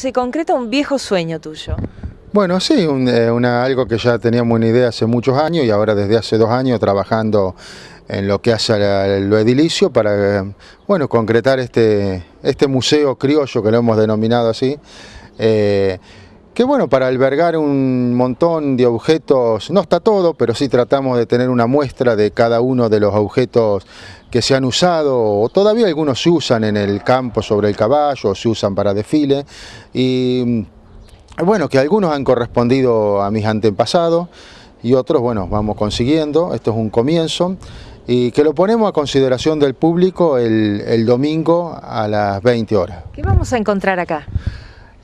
Se concreta un viejo sueño tuyo. Bueno, sí, eh, una, algo que ya teníamos una idea hace muchos años y ahora desde hace dos años trabajando en lo que hace el lo edilicio para, eh, bueno, concretar este, este museo criollo que lo hemos denominado así. Eh, que bueno, para albergar un montón de objetos, no está todo, pero sí tratamos de tener una muestra de cada uno de los objetos que se han usado o todavía algunos se usan en el campo sobre el caballo, se usan para desfile y mm, bueno, que algunos han correspondido a mis antepasados y otros, bueno, vamos consiguiendo, esto es un comienzo y que lo ponemos a consideración del público el, el domingo a las 20 horas. ¿Qué vamos a encontrar acá?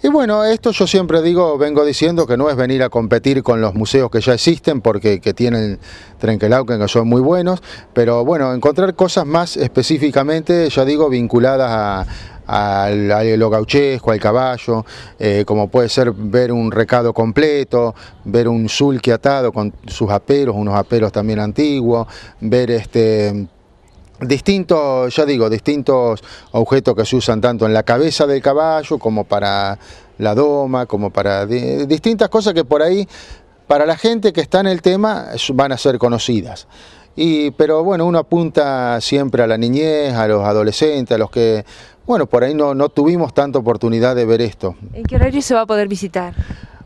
Y bueno, esto yo siempre digo, vengo diciendo que no es venir a competir con los museos que ya existen, porque que tienen Trenquelauquen, que son muy buenos, pero bueno, encontrar cosas más específicamente, ya digo, vinculadas a, al, lo gauchesco, al caballo, eh, como puede ser ver un recado completo, ver un sulqui atado con sus aperos, unos aperos también antiguos, ver este distintos, ya digo, distintos objetos que se usan tanto en la cabeza del caballo como para la doma, como para distintas cosas que por ahí para la gente que está en el tema van a ser conocidas. Y, pero bueno, uno apunta siempre a la niñez, a los adolescentes, a los que, bueno, por ahí no, no tuvimos tanta oportunidad de ver esto. ¿En qué horario se va a poder visitar?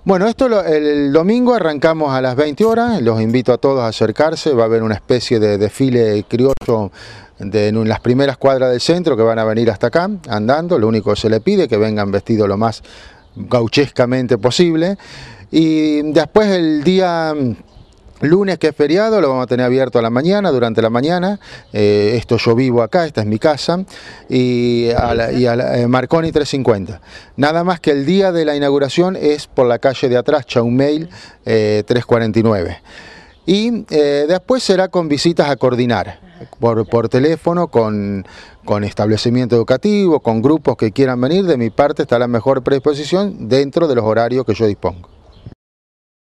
Bueno, esto el domingo arrancamos a las 20 horas, los invito a todos a acercarse, va a haber una especie de desfile criollo de, en las primeras cuadras del centro que van a venir hasta acá andando, lo único que se le pide que vengan vestidos lo más gauchescamente posible y después el día Lunes que es feriado, lo vamos a tener abierto a la mañana, durante la mañana. Eh, esto yo vivo acá, esta es mi casa. Y a, eh, Marconi 350. Nada más que el día de la inauguración es por la calle de atrás, Chaumail 349. Eh, y después será con visitas a coordinar. Por, teléfono con, con, establecimiento educativo, con grupos que quieran venir. De mi parte está la mejor predisposición dentro de los horarios que yo dispongo.